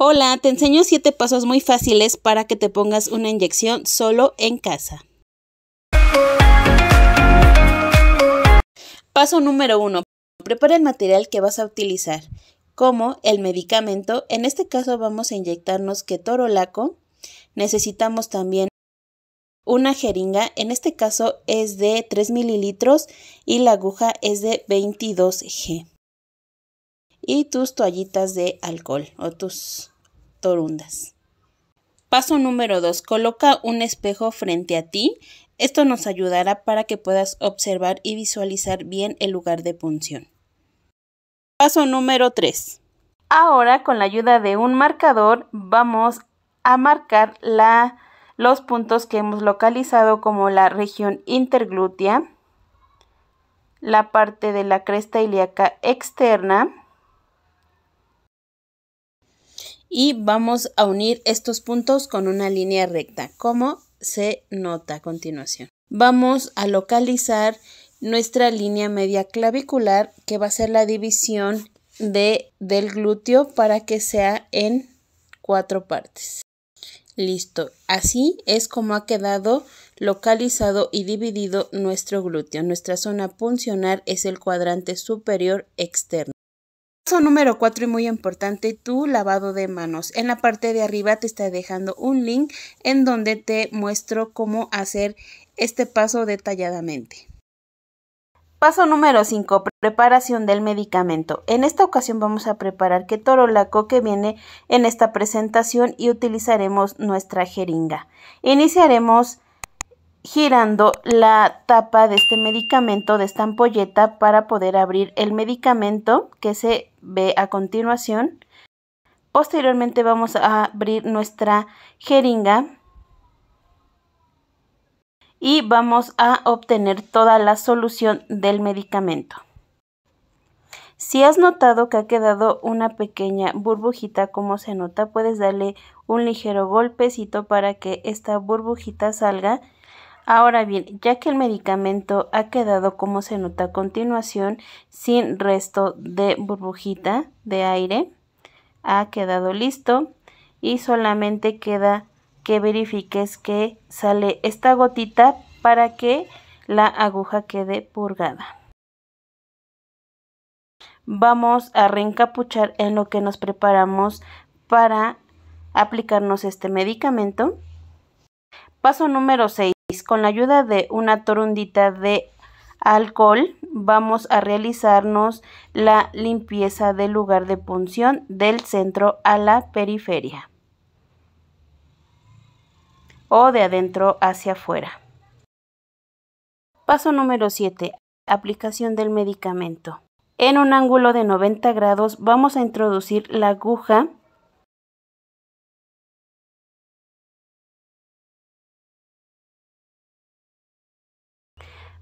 Hola, te enseño 7 pasos muy fáciles para que te pongas una inyección solo en casa. Paso número 1. Prepara el material que vas a utilizar, como el medicamento. En este caso vamos a inyectarnos ketorolaco. Necesitamos también una jeringa, en este caso es de 3 mililitros y la aguja es de 22G y tus toallitas de alcohol o tus torundas. Paso número 2. Coloca un espejo frente a ti. Esto nos ayudará para que puedas observar y visualizar bien el lugar de punción. Paso número 3. Ahora con la ayuda de un marcador vamos a marcar los puntos que hemos localizado como la región interglútea, la parte de la cresta ilíaca externa, y vamos a unir estos puntos con una línea recta, como se nota a continuación. Vamos a localizar nuestra línea media clavicular que va a ser la división del glúteo para que sea en cuatro partes. Listo, así es como ha quedado localizado y dividido nuestro glúteo. Nuestra zona puncional es el cuadrante superior externo. Paso número 4 y muy importante, tu lavado de manos. En la parte de arriba te está dejando un link en donde te muestro cómo hacer este paso detalladamente. Paso número 5. Preparación del medicamento. En esta ocasión vamos a preparar que ketorolaco que viene en esta presentación y utilizaremos nuestra jeringa. Iniciaremos girando la tapa de este medicamento, de esta ampolleta, para poder abrir el medicamento que se ve a continuación. Posteriormente vamos a abrir nuestra jeringa y vamos a obtener toda la solución del medicamento. Si has notado que ha quedado una pequeña burbujita como se nota, puedes darle un ligero golpecito para que esta burbujita salga Ahora bien, ya que el medicamento ha quedado, como se nota a continuación, sin resto de burbujita de aire, ha quedado listo y solamente queda que verifiques que sale esta gotita para que la aguja quede purgada. Vamos a reencapuchar en lo que nos preparamos para aplicarnos este medicamento. Paso número 6 con la ayuda de una torundita de alcohol vamos a realizarnos la limpieza del lugar de punción del centro a la periferia o de adentro hacia afuera. Paso número 7. Aplicación del medicamento. En un ángulo de 90 grados vamos a introducir la aguja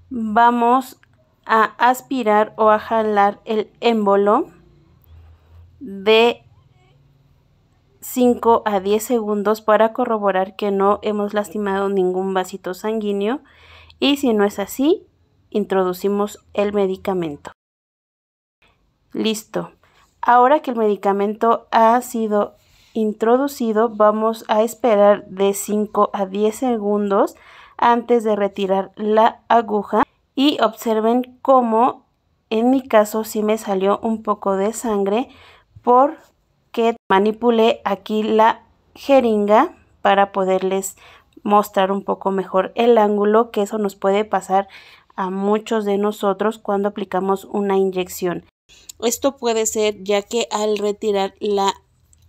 vamos a aspirar o a jalar el émbolo de 5 a 10 segundos para corroborar que no hemos lastimado ningún vasito sanguíneo y si no es así, introducimos el medicamento. Listo. Ahora que el medicamento ha sido introducido, vamos a esperar de 5 a 10 segundos antes de retirar la aguja y observen cómo en mi caso sí me salió un poco de sangre porque manipulé aquí la jeringa para poderles mostrar un poco mejor el ángulo que eso nos puede pasar a muchos de nosotros cuando aplicamos una inyección. Esto puede ser ya que al retirar la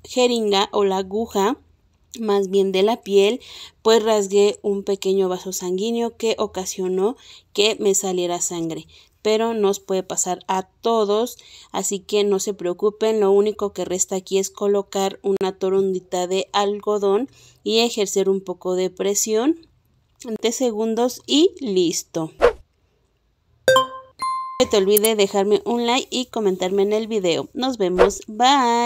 jeringa o la aguja más bien de la piel, pues rasgué un pequeño vaso sanguíneo que ocasionó que me saliera sangre. Pero nos puede pasar a todos, así que no se preocupen, lo único que resta aquí es colocar una torondita de algodón y ejercer un poco de presión de segundos y listo. No te olvide dejarme un like y comentarme en el video. Nos vemos, bye.